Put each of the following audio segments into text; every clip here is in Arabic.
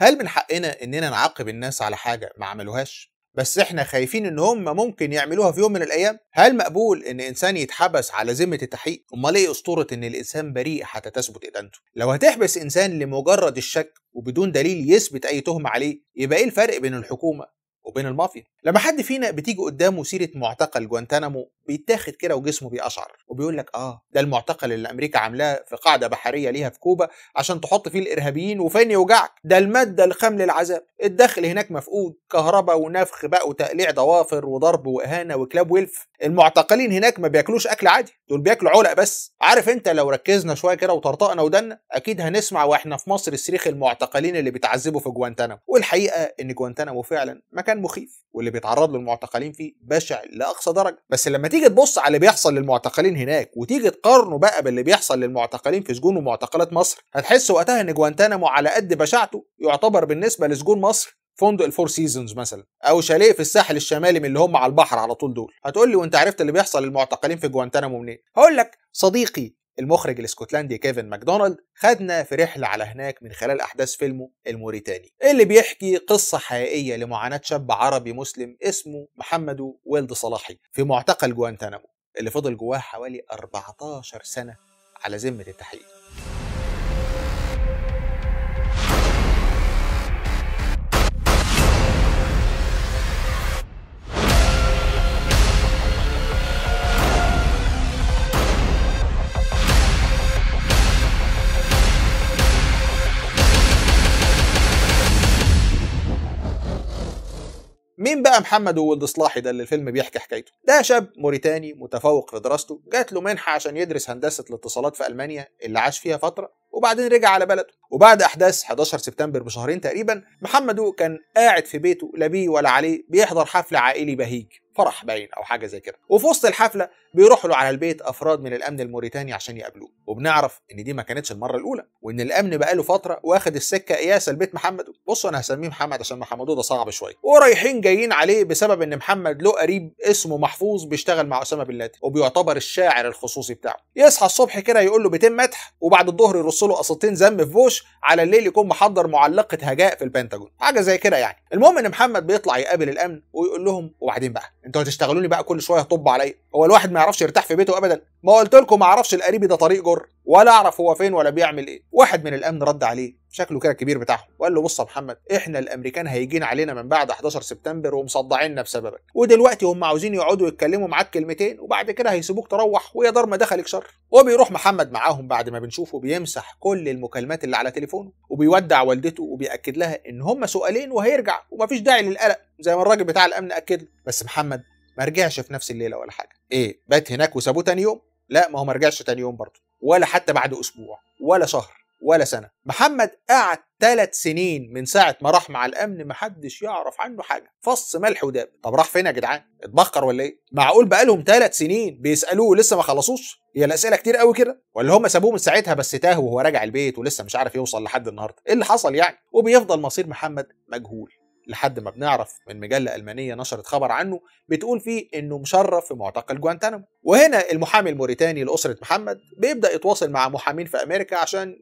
هل من حقنا اننا نعاقب الناس على حاجه ما عملوهاش بس احنا خايفين ان هم ممكن يعملوها في يوم من الايام هل مقبول ان انسان يتحبس على ذمه التحقيق امال ايه اسطوره ان الانسان بريء حتى تثبت ادانته لو هتحبس انسان لمجرد الشك وبدون دليل يثبت اي تهمه عليه يبقى ايه الفرق بين الحكومه وبين المافيا لما حد فينا بتيجي قدامه سيره معتقل جوانتانامو بيتاخد كده وجسمه بيقشعر وبيقول لك اه ده المعتقل اللي امريكا عاملاه في قاعده بحريه ليها في كوبا عشان تحط فيه الارهابيين وفين يوجعك ده الماده الخام للعذاب الدخل هناك مفقود كهرباء ونفخ بقى وتقليع ضوافر وضرب واهانه وكلاب ولف المعتقلين هناك ما بياكلوش اكل عادي دول بياكلوا علق بس عارف انت لو ركزنا شويه كده وطرطقنا ودنا اكيد هنسمع واحنا في مصر صريخ المعتقلين اللي بيتعذبوا في جوانتانامو والحقيقه ان جوانتانامو فعلا مكان مخيف واللي بيتعرض له المعتقلين فيه بشع لاقصى درجه بس لما تيجي تبص على اللي بيحصل للمعتقلين هناك وتيجي تقارنه بقى باللي بيحصل للمعتقلين في سجون ومعتقلات مصر هتحس وقتها ان جوانتانامو على قد بشاعته يعتبر بالنسبه لسجون مصر فندق الفور سيزونز مثلا او شاليه في الساحل الشمالي من اللي هم على البحر على طول دول هتقول لي وانت عرفت اللي بيحصل للمعتقلين في جوانتانامو منين هقول لك صديقي المخرج الاسكتلندي كيفن ماكدونالد خدنا في رحلة على هناك من خلال أحداث فيلمه الموريتاني اللي بيحكي قصة حقيقية لمعاناة شاب عربي مسلم اسمه محمد ولد صلاحي في معتقل جوانتانامو اللي فضل جواه حوالي 14 سنة على ذمة التحقيق مين بقى محمد وولد صلاحي ده اللي الفيلم بيحكي حكايته ده شاب موريتاني متفوق في دراسته جات له منحه عشان يدرس هندسه الاتصالات في المانيا اللي عاش فيها فتره وبعدين رجع على بلده وبعد احداث 11 سبتمبر بشهرين تقريبا محمد كان قاعد في بيته لا بيه ولا عليه بيحضر حفل عائلي بهيج فرح باين او حاجه زي كده وفي وسط الحفله بيروح له على البيت افراد من الامن الموريتاني عشان يقابلوه وبنعرف ان دي ما كانتش المره الاولى وان الامن بقاله فتره واخد السكه قياس البيت محمد بصوا انا هسميه محمد عشان محمدو ده صعب شويه ورايحين جايين عليه بسبب ان محمد له قريب اسمه محفوظ بيشتغل مع اسامه بن لادن وبيعتبر الشاعر الخصوصي بتاعه يصحى الصبح كده يقول له بيتين مدح وبعد الظهر يرص له قصتين ذم في بوش على الليل يكون محضر معلقه هجاء في البنتاجون حاجه زي كده يعني المهم ان محمد بيطلع يقابل الامن ويقول لهم وبعدين بقى انتوا هتشتغلوا لي بقى كل شويه طب عليا هو الواحد ما يعرفش يرتاح في بيته ابدا ما قلت لكم ما اعرفش القريب ده طريق جر ولا اعرف هو فين ولا بيعمل ايه واحد من الامن رد عليه شكله كده الكبير بتاعهم وقال له بص يا محمد احنا الامريكان هيجين علينا من بعد 11 سبتمبر ومصدعيننا بسببك ودلوقتي هم عاوزين يقعدوا يتكلموا معاك كلمتين وبعد كده هيسيبوك تروح ويا دار ما دخلك شر وبيروح محمد معاهم بعد ما بنشوفه بيمسح كل المكالمات اللي على تليفونه وبيودع والدته وبياكد لها ان هم سؤالين وهيرجع ومفيش داعي للقلق زي ما الراجل بتاع الامن اكد له بس محمد ما رجعش في نفس الليله ولا حاجه ايه بات هناك وسابوه تاني يوم لا ما هو ما رجعش تاني يوم برضه ولا حتى بعد أسبوع ولا شهر ولا سنة محمد قعد ثلاث سنين من ساعة ما راح مع الأمن محدش يعرف عنه حاجة فص ملح وداب طب راح فين يا جدعان اتبخر ولا ايه معقول بقالهم ثلاث سنين بيسألوه لسه ما خلصوش هي الأسئلة كتير قوي كده ولا هم سابوه من ساعتها بس تاه وهو راجع البيت ولسه مش عارف يوصل لحد النهاردة ايه اللي حصل يعني وبيفضل مصير محمد مجهول لحد ما بنعرف من مجله المانيه نشرت خبر عنه بتقول فيه انه مشرف في معتقل جوانتانامو وهنا المحامي الموريتاني لاسره محمد بيبدا يتواصل مع محامين في امريكا عشان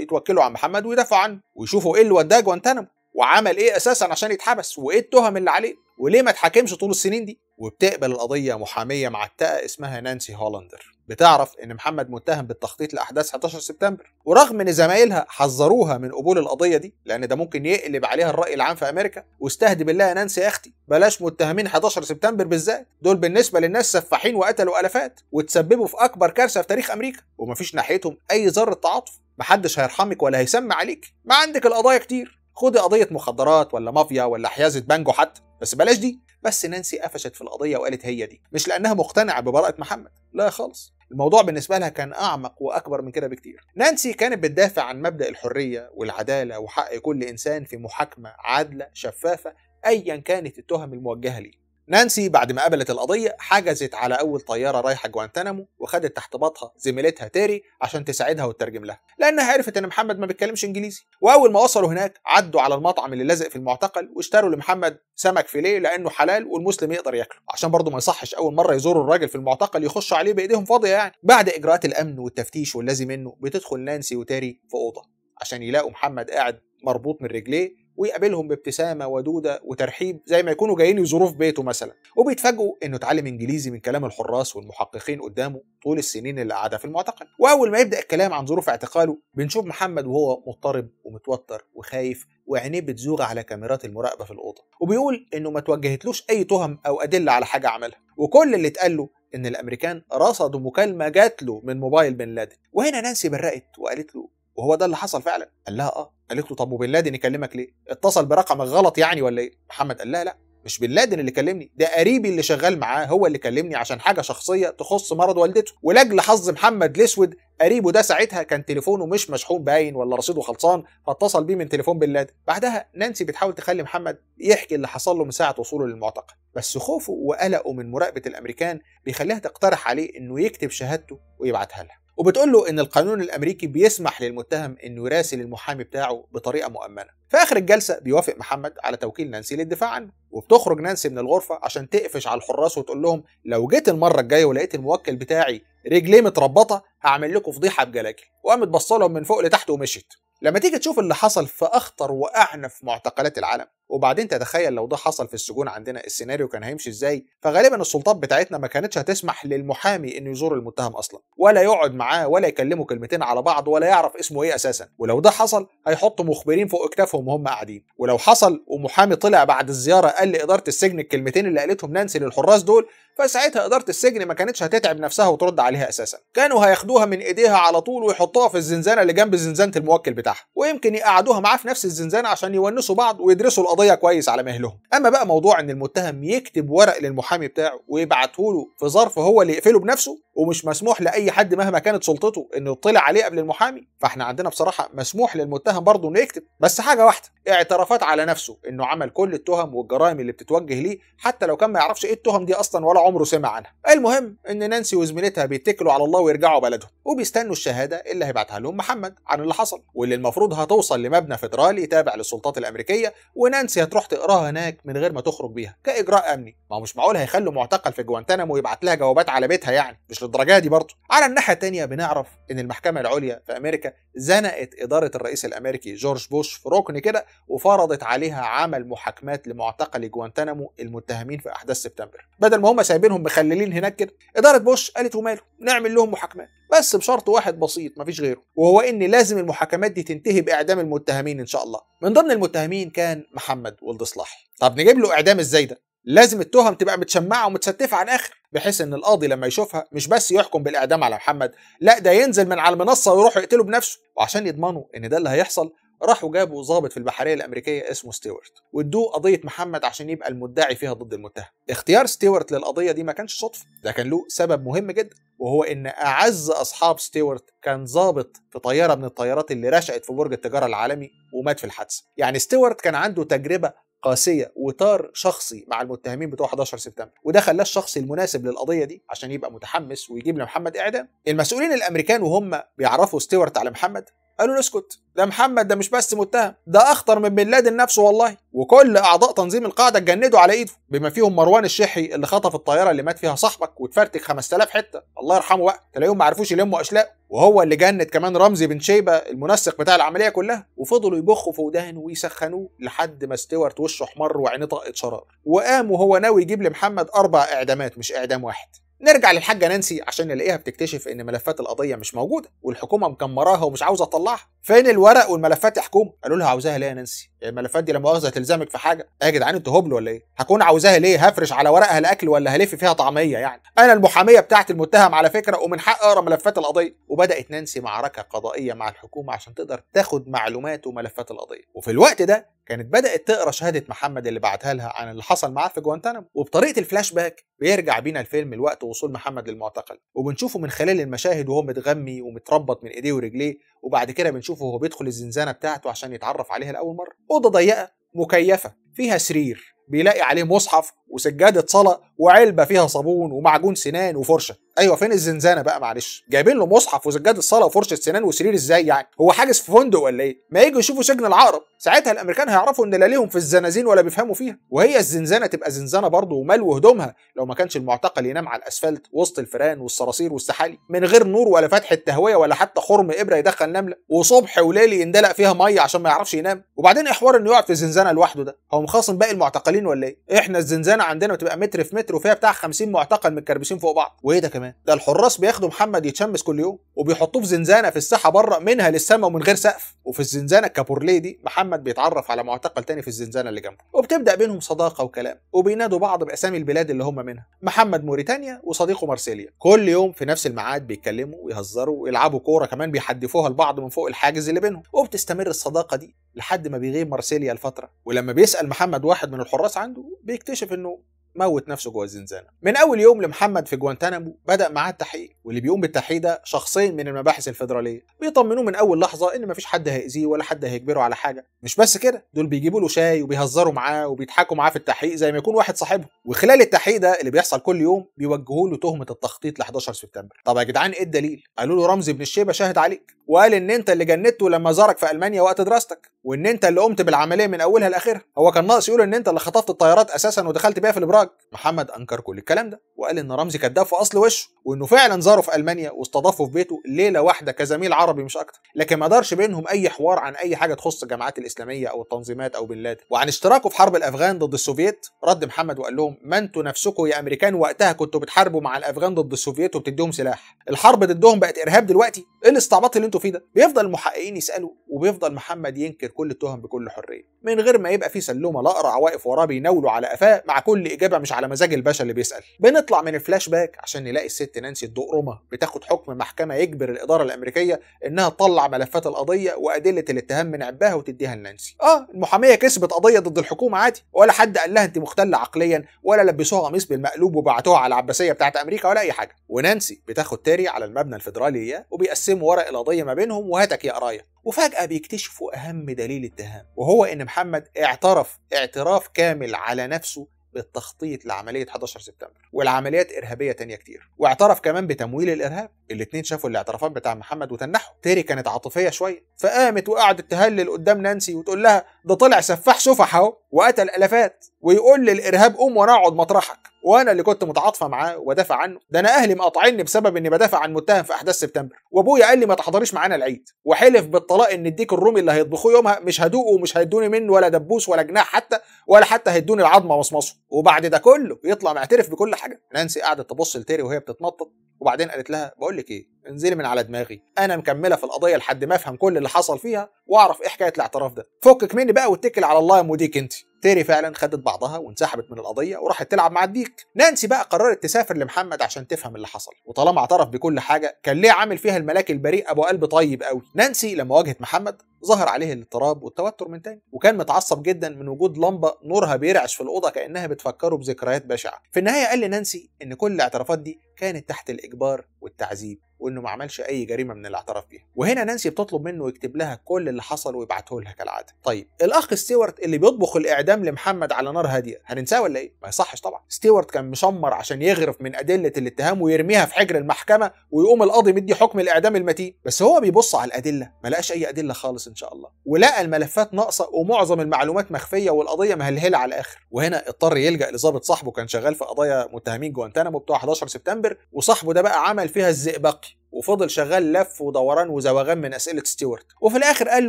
يتوكلوا على محمد ويدافعوا عنه ويشوفوا ايه اللي وداه جوانتانامو وعمل ايه اساسا عشان يتحبس وايه التهم اللي عليه وليه ما اتحاكمش طول السنين دي وبتقبل القضيه محاميه معتقه اسمها نانسي هولاندر بتعرف ان محمد متهم بالتخطيط لاحداث 11 سبتمبر ورغم ان زمايلها حذروها من قبول القضيه دي لان ده ممكن يقلب عليها الراي العام في امريكا واستهدي بالله يا نانسي يا اختي بلاش متهمين 11 سبتمبر بالذات دول بالنسبه للناس سفاحين وقتلوا الافات وتسببوا في اكبر كارثه في تاريخ امريكا ومفيش ناحيتهم اي ذره تعاطف محدش هيرحمك ولا هيسمع عليك ما عندك القضايا كتير خدي قضيه مخدرات ولا مافيا ولا حيازه بانجو حتى بس بلاش دي بس نانسي قفشت في القضيه وقالت هي دي مش لانها مقتنعه ببراءه محمد لا خالص الموضوع بالنسبة لها كان أعمق وأكبر من كده بكتير نانسي كانت بتدافع عن مبدأ الحرية والعدالة وحق كل إنسان في محاكمة عادلة شفافة أيا كانت التهم الموجهة ليه نانسي بعد ما قبلت القضية حجزت على أول طيارة رايحة جوانتانامو وخدت تحت باطها زميلتها تيري عشان تساعدها وتترجم لها لأنها عرفت إن محمد ما بيتكلمش إنجليزي وأول ما وصلوا هناك عدوا على المطعم اللي لازق في المعتقل واشتروا لمحمد سمك فيليه لأنه حلال والمسلم يقدر ياكله عشان برضه ما يصحش أول مرة يزوروا الراجل في المعتقل يخشوا عليه بإيديهم فاضية يعني بعد إجراءات الأمن والتفتيش واللازم منه بتدخل نانسي وتيري في أوضة عشان يلاقوا محمد قاعد مربوط من رجليه ويقابلهم بابتسامه ودوده وترحيب زي ما يكونوا جايين في بيته مثلا وبيتفاجئوا انه اتعلم انجليزي من كلام الحراس والمحققين قدامه طول السنين اللي قعدها في المعتقل واول ما يبدا الكلام عن ظروف اعتقاله بنشوف محمد وهو مضطرب ومتوتر وخايف وعينيه بتزوغ على كاميرات المراقبه في الاوضه وبيقول انه ما توجهتلوش اي تهم او ادله على حاجه عملها وكل اللي اتقال له ان الامريكان رصدوا مكالمه جات له من موبايل بن لادن وهنا نانسي برقت وقالت له وهو ده اللي حصل فعلا قال لها اه قالت له طب وبن لادن يكلمك ليه اتصل برقمك غلط يعني ولا ايه محمد قال لها لا مش بن لادن اللي كلمني ده قريبي اللي شغال معاه هو اللي كلمني عشان حاجه شخصيه تخص مرض والدته ولاجل حظ محمد الاسود قريبه ده ساعتها كان تليفونه مش مشحون باين ولا رصيده خلصان فاتصل بيه من تليفون بن لادن بعدها نانسي بتحاول تخلي محمد يحكي اللي حصل له من ساعه وصوله للمعتقل بس خوفه وقلقه من مراقبه الامريكان بيخليها تقترح عليه انه يكتب شهادته ويبعتها لها وبتقول له ان القانون الامريكي بيسمح للمتهم انه يراسل المحامي بتاعه بطريقه مؤمنه في اخر الجلسه بيوافق محمد على توكيل نانسي للدفاع عنه وبتخرج نانسي من الغرفه عشان تقفش على الحراس وتقول لهم لو جيت المره الجايه ولقيت الموكل بتاعي رجليه متربطه هعمل لكم فضيحه بجلاجل وقامت بصلهم من فوق لتحت ومشيت لما تيجي تشوف اللي حصل في اخطر واعنف معتقلات العالم وبعدين تتخيل لو ده حصل في السجون عندنا السيناريو كان هيمشي ازاي فغالبا السلطات بتاعتنا ما كانتش هتسمح للمحامي انه يزور المتهم اصلا ولا يقعد معاه ولا يكلمه كلمتين على بعض ولا يعرف اسمه ايه اساسا ولو ده حصل هيحطوا مخبرين فوق اكتافهم وهم قاعدين ولو حصل ومحامي طلع بعد الزياره قال لاداره السجن الكلمتين اللي قالتهم نانسي للحراس دول فساعتها إدارة السجن ما كانتش هتتعب نفسها وترد عليها أساسا كانوا هياخدوها من إيديها على طول ويحطوها في الزنزانة اللي جنب زنزانة الموكل بتاعها ويمكن يقعدوها معاه في نفس الزنزانة عشان يونسوا بعض ويدرسوا القضية كويس على مهلهم أما بقى موضوع إن المتهم يكتب ورق للمحامي بتاعه ويبعته له في ظرف هو اللي يقفله بنفسه ومش مسموح لأي حد مهما كانت سلطته إنه يطلع عليه قبل المحامي فإحنا عندنا بصراحة مسموح للمتهم برضه إنه يكتب بس حاجة واحدة اعترافات على نفسه إنه عمل كل التهم والجرائم اللي بتتوجه ليه حتى لو كان ما يعرفش إيه التهم دي أصلا ولا عمره سمع عنها المهم ان نانسي وزميلتها بيتكلوا على الله ويرجعوا بلدهم وبيستنوا الشهاده اللي هيبعتها لهم محمد عن اللي حصل واللي المفروض هتوصل لمبنى فيدرالي تابع للسلطات الامريكيه ونانسي هتروح تقراها هناك من غير ما تخرج بيها كاجراء امني ما مش معقول هيخلوا معتقل في جوانتانامو يبعت لها جوابات على بيتها يعني مش للدرجه دي برضه على الناحيه الثانيه بنعرف ان المحكمه العليا في امريكا زنقت اداره الرئيس الامريكي جورج بوش في ركن كده وفرضت عليها عمل محاكمات لمعتقلي جوانتانامو المتهمين في احداث سبتمبر بدل ما هم سايبينهم مخللين هناك كده اداره بوش قالت وماله نعمل لهم محاكمات بس بشرط واحد بسيط مفيش غيره وهو ان لازم المحاكمات دي تنتهي باعدام المتهمين ان شاء الله من ضمن المتهمين كان محمد ولد صلاحي طب نجيب له اعدام ازاي ده لازم التهم تبقى متشمعه ومتستفه عن اخر بحيث ان القاضي لما يشوفها مش بس يحكم بالاعدام على محمد لا ده ينزل من على المنصه ويروح يقتله بنفسه وعشان يضمنوا ان ده اللي هيحصل راحوا جابوا ضابط في البحريه الامريكيه اسمه ستيوارت وادوه قضيه محمد عشان يبقى المدعي فيها ضد المتهم اختيار ستيوارت للقضيه دي ما كانش صدفه ده كان له سبب مهم جدا وهو ان اعز اصحاب ستيوارت كان ضابط في طياره من الطيارات اللي رشقت في برج التجاره العالمي ومات في الحادثه يعني ستيوارت كان عنده تجربه قاسيه وطار شخصي مع المتهمين بتوع 11 سبتمبر وده خلاه الشخص المناسب للقضيه دي عشان يبقى متحمس ويجيب لمحمد اعدام المسؤولين الامريكان وهم بيعرفوا ستيوارت على محمد قالوا له اسكت ده محمد ده مش بس متهم ده اخطر من بن لادن نفسه والله وكل اعضاء تنظيم القاعده اتجندوا على ايده بما فيهم مروان الشحي اللي خطف الطياره اللي مات فيها صاحبك واتفرتك 5000 حته الله يرحمه بقى تلاقيهم ما عرفوش يلموا اشلاء وهو اللي جند كمان رمزي بن شيبه المنسق بتاع العمليه كلها وفضلوا يبخوا في ودانه ويسخنوه لحد ما ستيوارت وشه احمر وعينيه طقت شرار وقام وهو ناوي يجيب لمحمد اربع اعدامات مش اعدام واحد نرجع للحاجه نانسي عشان نلاقيها بتكتشف ان ملفات القضيه مش موجوده والحكومه مكمراها ومش عاوزه تطلعها فين الورق والملفات يا حكومه قالوا لها عاوزاها ليه يا نانسي يعني الملفات دي لما مؤاخذه تلزمك في حاجه إيه يا إيه جدعان انتوا هبل ولا ايه هكون عاوزاها ليه هفرش على ورقها الاكل ولا هلف فيها طعميه يعني انا المحاميه بتاعت المتهم على فكره ومن حق اقرا ملفات القضيه وبدات نانسي معركه قضائيه مع الحكومه عشان تقدر تاخد معلومات وملفات القضيه وفي الوقت ده كانت بدات تقرا شهاده محمد اللي بعتها لها عن اللي حصل معاه في جوانتانامو وبطريقه الفلاش باك بيرجع بينا الفيلم لوقت وصول محمد للمعتقل وبنشوفه من خلال المشاهد وهو متغمي ومتربط من ايديه ورجليه وبعد كده بنشوفه وهو بيدخل الزنزانه بتاعته عشان يتعرف عليها لاول مره اوضه ضيقه مكيفه فيها سرير بيلاقي عليه مصحف وسجاده صلاه وعلبه فيها صابون ومعجون سنان وفرشه ايوه فين الزنزانه بقى معلش جايبين له مصحف وسجاد الصلاه وفرشه سنان وسرير ازاي يعني هو حاجز في فندق ولا ايه ما يجوا يشوفوا سجن العقرب ساعتها الامريكان هيعرفوا ان لا ليهم في الزنازين ولا بيفهموا فيها وهي الزنزانه تبقى زنزانه برضه ومال هدومها لو ما كانش المعتقل ينام على الاسفلت وسط الفيران والصراصير والسحالي من غير نور ولا فتحه تهويه ولا حتى خرم ابره يدخل نمله وصبح وليل يندلق فيها ميه عشان ما يعرفش ينام وبعدين احوار انه يقعد في الزنزانه لوحده ده هو مخاصم باقي المعتقلين ولا ايه احنا الزنزانه عندنا بتبقى متر في متر وفيها بتاع 50 معتقل متكربسين فوق بعض وايه ده كمان كمان ده الحراس بياخدوا محمد يتشمس كل يوم وبيحطوه في زنزانه في الساحه بره منها للسماء ومن غير سقف وفي الزنزانه الكابورليه دي محمد بيتعرف على معتقل تاني في الزنزانه اللي جنبه وبتبدا بينهم صداقه وكلام وبينادوا بعض باسامي البلاد اللي هم منها محمد موريتانيا وصديقه مارسيليا كل يوم في نفس الميعاد بيتكلموا ويهزروا ويلعبوا كوره كمان بيحدفوها لبعض من فوق الحاجز اللي بينهم وبتستمر الصداقه دي لحد ما بيغيب مارسيليا الفتره ولما بيسال محمد واحد من الحراس عنده بيكتشف انه موت نفسه جوه الزنزانه. من اول يوم لمحمد في جوانتانامو بدا معاه التحقيق واللي بيقوم بالتحقيق ده شخصين من المباحث الفيدراليه بيطمنوه من اول لحظه ان مفيش حد هيأذيه ولا حد هيجبره على حاجه. مش بس كده دول بيجيبوا له شاي وبيهزروا معاه وبيضحكوا معاه في التحقيق زي ما يكون واحد صاحبه وخلال التحقيق ده اللي بيحصل كل يوم بيوجهوا له تهمه التخطيط ل 11 سبتمبر. طب يا جدعان ايه الدليل؟ قالوا له رمزي بن الشيبه شاهد عليك وقال ان انت اللي جندته لما زارك في المانيا وقت دراستك وان انت اللي قمت بالعمليه من اولها لاخرها هو كان ناقص يقول ان انت اللي خطفت الطيارات اساسا ودخلت بيها في الابراج محمد انكر كل الكلام ده وقال ان رمزي كذاب في اصل وشه وانه فعلا زاره في المانيا واستضافه في بيته ليله واحده كزميل عربي مش اكتر لكن ما دارش بينهم اي حوار عن اي حاجه تخص الجماعات الاسلاميه او التنظيمات او بن لادن وعن اشتراكه في حرب الافغان ضد السوفييت رد محمد وقال لهم ما انتوا نفسكم يا امريكان وقتها كنتوا بتحاربوا مع الافغان ضد السوفييت وبتديهم سلاح الحرب ضدهم بقت ارهاب دلوقتي ايه الاستعباط اللي انتوا فيه ده بيفضل المحققين يسالوا وبيفضل محمد ينكر كل التهم بكل حريه من غير ما يبقى في سلومه لاقرع واقف وراه بيناوله على قفاه مع كل اجابه مش على مزاج الباشا اللي بيسال بنطلع من الفلاش باك عشان نلاقي الست نانسي الدقرمه بتاخد حكم محكمه يجبر الاداره الامريكيه انها تطلع ملفات القضيه وادله الاتهام من عباها وتديها لنانسي اه المحاميه كسبت قضيه ضد الحكومه عادي ولا حد قال لها انت مختله عقليا ولا لبسوها قميص بالمقلوب وبعتوها على العباسيه بتاعت امريكا ولا اي حاجه ونانسي بتاخد تاري على المبنى الفيدرالي وبيقسموا ورق القضيه ما بينهم وهاتك يا قرايه وفجأة بيكتشفوا أهم دليل اتهام وهو إن محمد اعترف اعتراف كامل على نفسه بالتخطيط لعملية 11 سبتمبر والعمليات إرهابية تانية كتير واعترف كمان بتمويل الإرهاب الاتنين شافوا الاعترافات بتاع محمد وتنحوا تيري كانت عاطفية شوية فقامت وقعدت تهلل قدام نانسي وتقول لها ده طلع سفاح سفح اهو وقتل الافات ويقول للارهاب قوم وانا اقعد مطرحك وانا اللي كنت متعاطفه معاه ودافع عنه ده انا اهلي مقاطعيني بسبب اني بدافع عن متهم في احداث سبتمبر وابويا قال لي ما تحضريش معانا العيد وحلف بالطلاق ان الديك الرومي اللي هيطبخوه يومها مش هدوقه ومش هيدوني منه ولا دبوس ولا جناح حتى ولا حتى هيدوني العظمه مصمصه وبعد ده كله يطلع معترف بكل حاجه نانسي قعدت تبص لتيري وهي بتتنطط وبعدين قالت لها بقول لك ايه انزلي من على دماغي انا مكمله في القضيه لحد ما افهم كل اللي حصل فيها واعرف ايه حكايه الاعتراف ده فكك مني بقى واتكل على الله يا موديك انت تيري فعلا خدت بعضها وانسحبت من القضيه وراحت تلعب مع الديك نانسي بقى قررت تسافر لمحمد عشان تفهم اللي حصل وطالما اعترف بكل حاجه كان ليه عامل فيها الملاك البريء ابو قلب طيب قوي نانسي لما واجهت محمد ظهر عليه الاضطراب والتوتر من تاني وكان متعصب جدا من وجود لمبه نورها بيرعش في الاوضه كانها بتفكره بذكريات بشعه في النهايه قال لنانسي ان كل الاعترافات دي كانت تحت الاجبار والتعذيب وانه ما عملش اي جريمه من اللي اعترف بيها وهنا نانسي بتطلب منه يكتب لها كل اللي حصل ويبعته لها كالعاده طيب الاخ ستيوارت اللي بيطبخ الاعدام لمحمد على نار هاديه هننساه ولا ايه ما يصحش طبعا ستيوارت كان مشمر عشان يغرف من ادله الاتهام ويرميها في حجر المحكمه ويقوم القاضي مدي حكم الاعدام المتين بس هو بيبص على الادله ما لقاش اي ادله خالص ان شاء الله ولقى الملفات ناقصه ومعظم المعلومات مخفيه والقضيه مهلهله على الاخر وهنا اضطر يلجا لظابط صاحبه كان شغال في قضايا متهمين جوانتانامو بتوع 11 سبتمبر وصاحبه ده بقى عمل فيها الزئبقي وفضل شغال لف ودوران وزواغان من اسئله ستيوارت وفي الاخر قال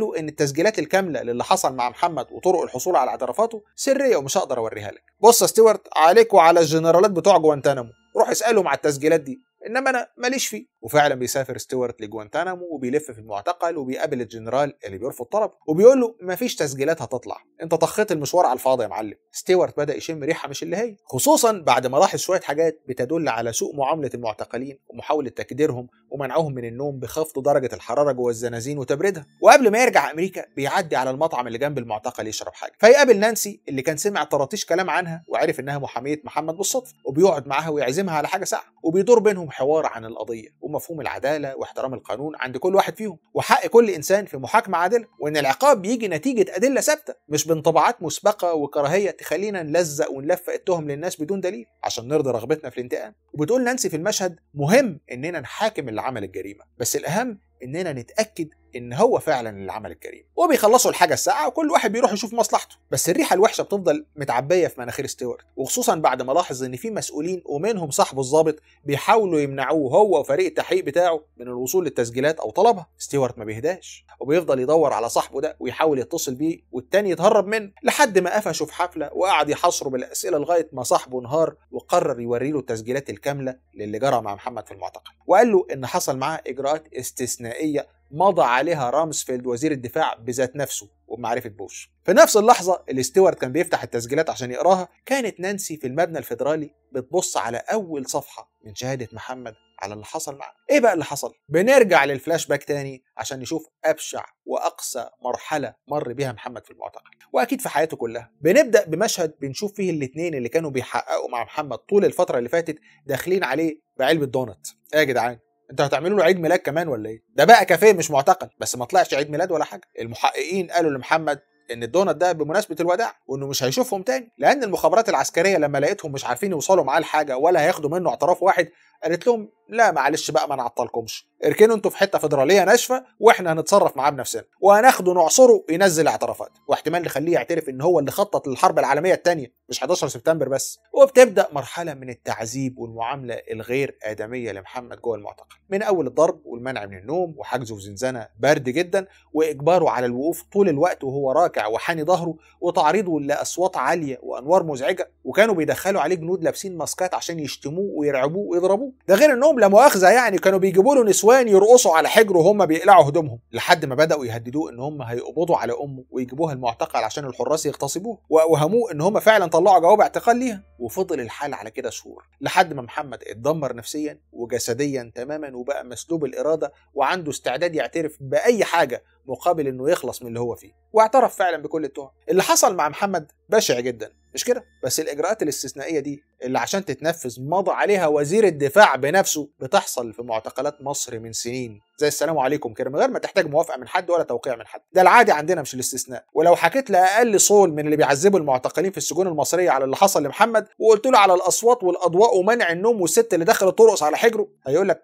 له ان التسجيلات الكامله للي حصل مع محمد وطرق الحصول على اعترافاته سريه ومش هقدر اوريها لك بص يا ستيوارت عليك وعلى الجنرالات بتوع جوانتانامو روح اسالهم على التسجيلات دي انما انا ماليش فيه وفعلا بيسافر ستيوارت لجوانتانامو وبيلف في المعتقل وبيقابل الجنرال اللي بيرفض طلبه وبيقول له مفيش تسجيلات هتطلع انت طخيت المشوار على الفاضي يا معلم ستيوارت بدا يشم ريحه مش اللي هي خصوصا بعد ما لاحظ شويه حاجات بتدل على سوء معامله المعتقلين ومحاوله تكديرهم ومنعهم من النوم بخفض درجه الحراره جوه الزنازين وتبريدها وقبل ما يرجع امريكا بيعدي على المطعم اللي جنب المعتقل يشرب حاجه فيقابل نانسي اللي كان سمع طراطيش كلام عنها وعرف انها محاميه محمد بالصدفه وبيقعد معاها ويعزمها على حاجه ساعه وبيدور بينهم حوار عن القضيه ومفهوم العداله واحترام القانون عند كل واحد فيهم وحق كل انسان في محاكمه عادله وان العقاب بيجي نتيجه ادله ثابته مش بانطباعات مسبقه وكراهيه تخلينا نلزق ونلفق التهم للناس بدون دليل عشان نرضي رغبتنا في الانتقام وبتقول نانسي في المشهد مهم اننا نحاكم اللي عمل الجريمه بس الاهم اننا نتاكد ان هو فعلا اللي عمل الجريمه وبيخلصوا الحاجه الساقعه وكل واحد بيروح يشوف مصلحته بس الريحه الوحشه بتفضل متعبيه في مناخير ستيوارت وخصوصا بعد ما لاحظ ان في مسؤولين ومنهم صاحبه الضابط بيحاولوا يمنعوه هو وفريق التحقيق بتاعه من الوصول للتسجيلات او طلبها ستيوارت ما بيهداش وبيفضل يدور على صاحبه ده ويحاول يتصل بيه والتاني يتهرب منه لحد ما قفشه في حفله وقعد يحاصره بالاسئله لغايه ما صاحبه انهار وقرر يوري له التسجيلات الكامله للي جرى مع محمد في المعتقل وقال له ان حصل معاه اجراءات استثنائيه مضى عليها رامسفيلد وزير الدفاع بذات نفسه وبمعرفة بوش في نفس اللحظة اللي ستيوارت كان بيفتح التسجيلات عشان يقراها كانت نانسي في المبنى الفيدرالي بتبص على أول صفحة من شهادة محمد على اللي حصل معاه ايه بقى اللي حصل بنرجع للفلاش باك تاني عشان نشوف ابشع واقسى مرحله مر بيها محمد في المعتقل واكيد في حياته كلها بنبدا بمشهد بنشوف فيه الاثنين اللي كانوا بيحققوا مع محمد طول الفتره اللي فاتت داخلين عليه بعلبه دونت ايه يا جدعان انتوا هتعملوا له عيد ميلاد كمان ولا ايه ده بقى كافيه مش معتقل بس ما طلعش عيد ميلاد ولا حاجه المحققين قالوا لمحمد ان الدونات ده بمناسبه الوداع وانه مش هيشوفهم تاني لان المخابرات العسكريه لما لقيتهم مش عارفين يوصلوا معاه لحاجه ولا هياخدوا منه اعتراف واحد قالت لهم لا معلش بقى ما نعطلكمش اركنوا انتوا في حته فدراليه ناشفه واحنا هنتصرف معاه بنفسنا وهناخده نعصره ينزل اعترافات واحتمال نخليه يعترف ان هو اللي خطط للحرب العالميه الثانيه مش 11 سبتمبر بس وبتبدا مرحله من التعذيب والمعامله الغير ادميه لمحمد جوه المعتقل من اول الضرب والمنع من النوم وحجزه في زنزانه برد جدا واجباره على الوقوف طول الوقت وهو راكع وحاني ظهره وتعريضه لاصوات عاليه وانوار مزعجه وكانوا بيدخلوا عليه جنود لابسين ماسكات عشان يشتموه ويرعبوه ويضربوه ده غير انهم لا مؤاخذه يعني كانوا بيجيبوا له نسوان يرقصوا على حجره وهم بيقلعوا هدومهم لحد ما بداوا يهددوه ان هم هيقبضوا على امه ويجيبوها المعتقل عشان الحراس يغتصبوه واوهموه ان هم فعلا طلعوا جواب اعتقال ليها وفضل الحال على كده شهور لحد ما محمد اتدمر نفسيا وجسديا تماما وبقى مسلوب الاراده وعنده استعداد يعترف باي حاجه مقابل انه يخلص من اللي هو فيه واعترف فعلا بكل التهم اللي حصل مع محمد بشع جدا مش كده بس الاجراءات الاستثنائيه دي اللي عشان تتنفذ مضى عليها وزير الدفاع بنفسه بتحصل في معتقلات مصر من سنين زي السلام عليكم كده من غير ما تحتاج موافقه من حد ولا توقيع من حد ده العادي عندنا مش الاستثناء ولو حكيت لاقل صول من اللي بيعذبوا المعتقلين في السجون المصريه على اللي حصل لمحمد وقلت له على الاصوات والاضواء ومنع النوم والست اللي دخلت ترقص على حجره هيقول لك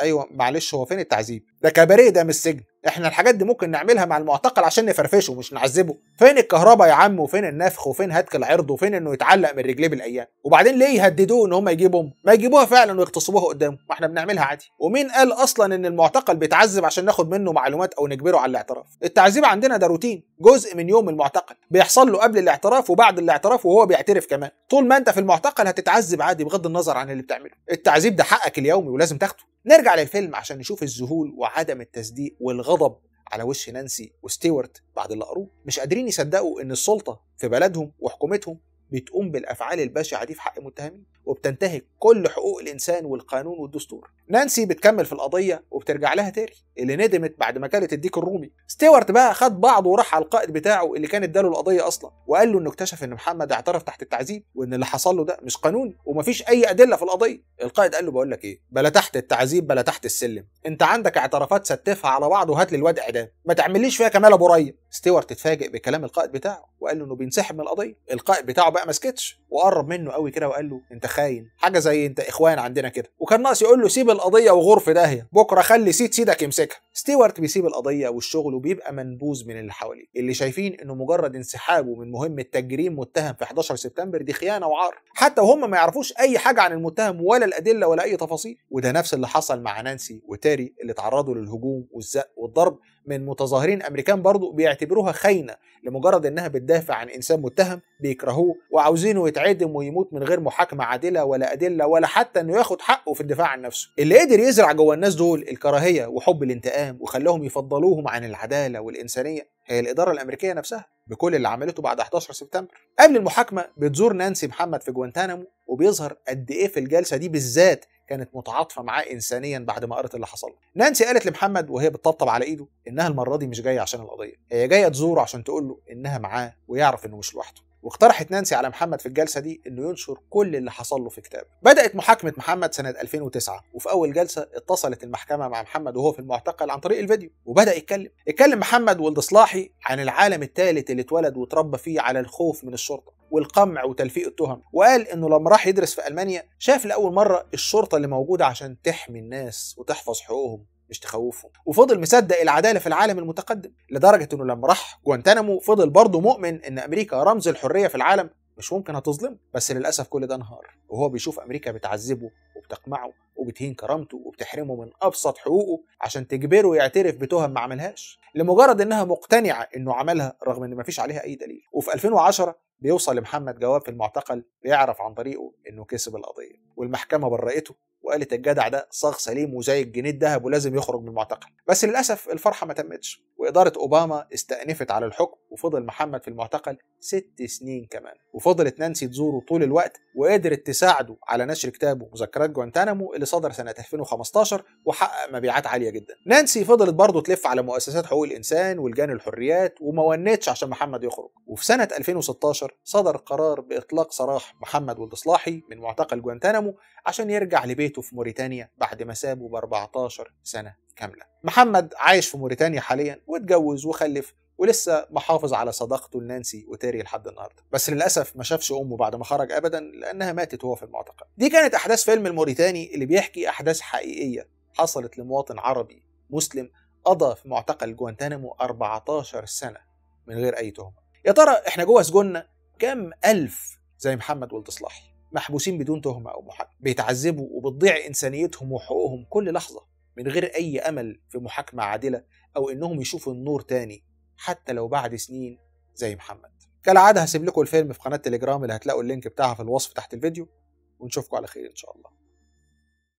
ايوه معلش هو فين التعذيب ده كباريه ده مش سجن احنا الحاجات دي ممكن نعملها مع المعتقل عشان نفرفشه مش نعذبه فين الكهرباء يا عم وفين النفخ وفين هتك العرض وفين انه يتعلق من رجليه بالايام وبعدين ليه يهددوه ان هم يجيبهم ما يجيبوها فعلا ويغتصبوها قدامه ما احنا بنعملها عادي ومين قال اصلا ان المعتقل بيتعذب عشان ناخد منه معلومات او نجبره على الاعتراف التعذيب عندنا ده روتين جزء من يوم المعتقل بيحصل له قبل الاعتراف وبعد الاعتراف وهو بيعترف كمان طول ما انت في المعتقل هتتعذب عادي بغض النظر عن اللي بتعمله التعذيب ده حقك اليومي ولازم تاخده نرجع للفيلم عشان نشوف الذهول وعدم التصديق والغضب على وش نانسي وستيوارت بعد اللي قروه مش قادرين يصدقوا ان السلطه في بلدهم وحكومتهم بتقوم بالافعال البشعه دي في حق المتهمين وبتنتهك كل حقوق الإنسان والقانون والدستور نانسي بتكمل في القضية وبترجع لها تاني اللي ندمت بعد ما كانت الديك الرومي ستيوارت بقى خد بعضه وراح على القائد بتاعه اللي كان اداله القضية أصلا وقال له إنه اكتشف إن محمد اعترف تحت التعذيب وإن اللي حصل له ده مش قانوني ومفيش أي أدلة في القضية القائد قال له بقول لك إيه بلا تحت التعذيب بلا تحت السلم أنت عندك اعترافات ستفها على بعض وهات لي الواد إعدام ما تعمليش فيها كمال أبو ريا ستيوارت اتفاجئ بكلام القائد بتاعه وقال له إنه بينسحب من القضية القائد بتاعه بقى ما سكتش وقرب منه قوي كده وقال له أنت خاين حاجه زي انت اخوان عندنا كده وكان ناقص يقول له سيب القضيه وغور في داهيه بكره خلي سيد سيدك يمسكها ستيوارت بيسيب القضيه والشغل وبيبقى منبوذ من اللي حواليه اللي شايفين انه مجرد انسحابه من مهمه تجريم متهم في 11 سبتمبر دي خيانه وعار حتى وهم ما يعرفوش اي حاجه عن المتهم ولا الادله ولا اي تفاصيل وده نفس اللي حصل مع نانسي وتاري اللي تعرضوا للهجوم والزق والضرب من متظاهرين امريكان برضه بيعتبروها خاينه لمجرد انها بتدافع عن انسان متهم بيكرهوه وعاوزينه يتعدم ويموت من غير محاكمه عادله ولا ادله ولا حتى انه ياخد حقه في الدفاع عن نفسه اللي قدر يزرع جوه الناس دول الكراهيه وحب الانتقام وخلاهم يفضلوهم عن العداله والانسانيه هي الاداره الامريكيه نفسها بكل اللي عملته بعد 11 سبتمبر قبل المحاكمه بتزور نانسي محمد في جوانتانامو وبيظهر قد ايه في الجلسه دي بالذات كانت متعاطفه معاه انسانيا بعد ما قرت اللي حصل له نانسي قالت لمحمد وهي بتطبطب على ايده انها المره دي مش جايه عشان القضيه هي جايه تزوره عشان تقول له انها معاه ويعرف انه مش لوحده واقترحت نانسي على محمد في الجلسه دي انه ينشر كل اللي حصل له في كتابه. بدات محاكمه محمد سنه 2009 وفي اول جلسه اتصلت المحكمه مع محمد وهو في المعتقل عن طريق الفيديو وبدا يتكلم. اتكلم محمد ولد صلاحي عن العالم الثالث اللي اتولد واتربى فيه على الخوف من الشرطه والقمع وتلفيق التهم وقال انه لما راح يدرس في المانيا شاف لاول مره الشرطه اللي موجوده عشان تحمي الناس وتحفظ حقوقهم مش تخوفهم وفضل مصدق العداله في العالم المتقدم لدرجه انه لما راح جوانتانامو فضل برضه مؤمن ان امريكا رمز الحريه في العالم مش ممكن هتظلم بس للاسف كل ده انهار وهو بيشوف امريكا بتعذبه وبتقمعه وبتهين كرامته وبتحرمه من ابسط حقوقه عشان تجبره يعترف بتهم ما عملهاش لمجرد انها مقتنعه انه عملها رغم ان مفيش عليها اي دليل وفي 2010 بيوصل لمحمد جواب في المعتقل بيعرف عن طريقه انه كسب القضيه والمحكمه برئته وقالت الجدع ده صاغ سليم وزي الجنيه الذهب ولازم يخرج من المعتقل بس للاسف الفرحه ما تمتش واداره اوباما استأنفت على الحكم وفضل محمد في المعتقل ست سنين كمان وفضلت نانسي تزوره طول الوقت وقدرت تساعده على نشر كتابه مذكرات جوانتانامو اللي صدر سنه 2015 وحقق مبيعات عاليه جدا نانسي فضلت برضه تلف على مؤسسات حقوق الانسان ولجان الحريات وما ونتش عشان محمد يخرج وفي سنه 2016 صدر قرار باطلاق سراح محمد ولد صلاحي من معتقل جوانتانامو عشان يرجع لبيته بيته في موريتانيا بعد ما سابه ب 14 سنة كاملة محمد عايش في موريتانيا حاليا واتجوز وخلف ولسه محافظ على صداقته لنانسي وتاري لحد النهارده بس للاسف ما شافش امه بعد ما خرج ابدا لانها ماتت وهو في المعتقل دي كانت احداث فيلم الموريتاني اللي بيحكي احداث حقيقيه حصلت لمواطن عربي مسلم قضى في معتقل جوانتانامو 14 سنه من غير اي تهمه يا ترى احنا جوه سجوننا كام الف زي محمد ولد صلاحي محبوسين بدون تهمه او محاكمه بيتعذبوا وبتضيع انسانيتهم وحقوقهم كل لحظه من غير اي امل في محاكمه عادله او انهم يشوفوا النور تاني حتى لو بعد سنين زي محمد كالعاده هسيب لكم الفيلم في قناه تليجرام اللي هتلاقوا اللينك بتاعها في الوصف تحت الفيديو ونشوفكم على خير ان شاء الله